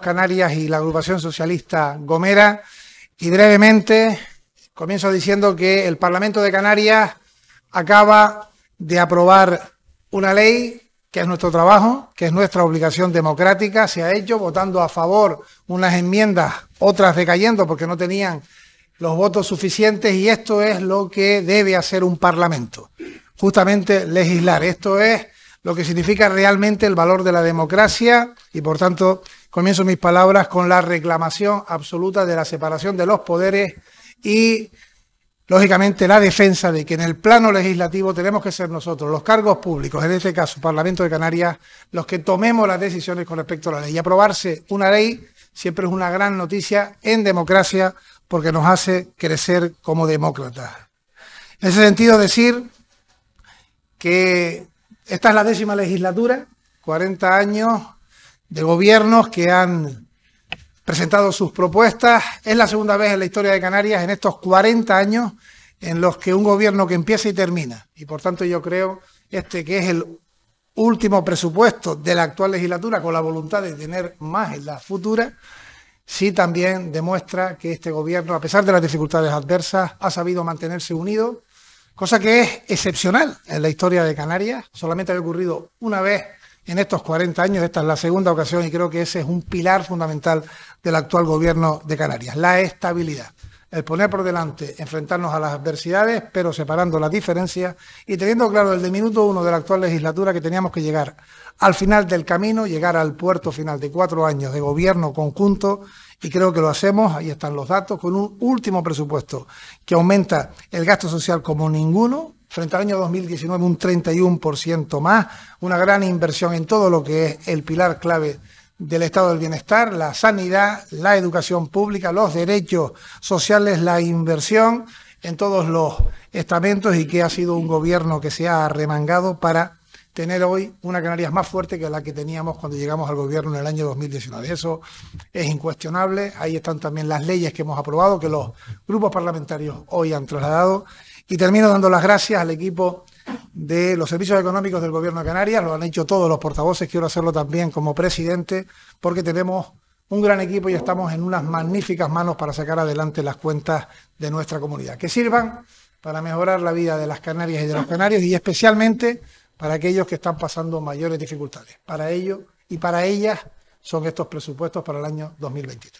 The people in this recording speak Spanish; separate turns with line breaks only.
Canarias y la agrupación socialista Gomera. Y brevemente, comienzo diciendo que el Parlamento de Canarias acaba de aprobar una ley que es nuestro trabajo, que es nuestra obligación democrática, se ha hecho votando a favor unas enmiendas, otras decayendo porque no tenían los votos suficientes y esto es lo que debe hacer un Parlamento, justamente legislar. Esto es lo que significa realmente el valor de la democracia y por tanto Comienzo mis palabras con la reclamación absoluta de la separación de los poderes y, lógicamente, la defensa de que en el plano legislativo tenemos que ser nosotros, los cargos públicos, en este caso Parlamento de Canarias, los que tomemos las decisiones con respecto a la ley. Y aprobarse una ley siempre es una gran noticia en democracia porque nos hace crecer como demócratas. En ese sentido, decir que esta es la décima legislatura, 40 años de gobiernos que han presentado sus propuestas. Es la segunda vez en la historia de Canarias, en estos 40 años, en los que un gobierno que empieza y termina. Y por tanto yo creo este que es el último presupuesto de la actual legislatura con la voluntad de tener más en la futura, sí también demuestra que este gobierno, a pesar de las dificultades adversas, ha sabido mantenerse unido, cosa que es excepcional en la historia de Canarias. Solamente ha ocurrido una vez en estos 40 años. Esta es la segunda ocasión y creo que ese es un pilar fundamental del actual gobierno de Canarias, la estabilidad. El poner por delante, enfrentarnos a las adversidades, pero separando las diferencias y teniendo claro el de minuto uno de la actual legislatura que teníamos que llegar al final del camino, llegar al puerto final de cuatro años de gobierno conjunto y creo que lo hacemos, ahí están los datos, con un último presupuesto que aumenta el gasto social como ninguno, frente al año 2019 un 31% más, una gran inversión en todo lo que es el pilar clave del estado del bienestar, la sanidad, la educación pública, los derechos sociales, la inversión en todos los estamentos y que ha sido un gobierno que se ha remangado para tener hoy una Canarias más fuerte que la que teníamos cuando llegamos al gobierno en el año 2019. Eso es incuestionable. Ahí están también las leyes que hemos aprobado, que los grupos parlamentarios hoy han trasladado y termino dando las gracias al equipo de los servicios económicos del Gobierno de Canarias, lo han hecho todos los portavoces, quiero hacerlo también como presidente, porque tenemos un gran equipo y estamos en unas magníficas manos para sacar adelante las cuentas de nuestra comunidad, que sirvan para mejorar la vida de las Canarias y de los canarios y especialmente para aquellos que están pasando mayores dificultades. Para ello y para ellas son estos presupuestos para el año 2023.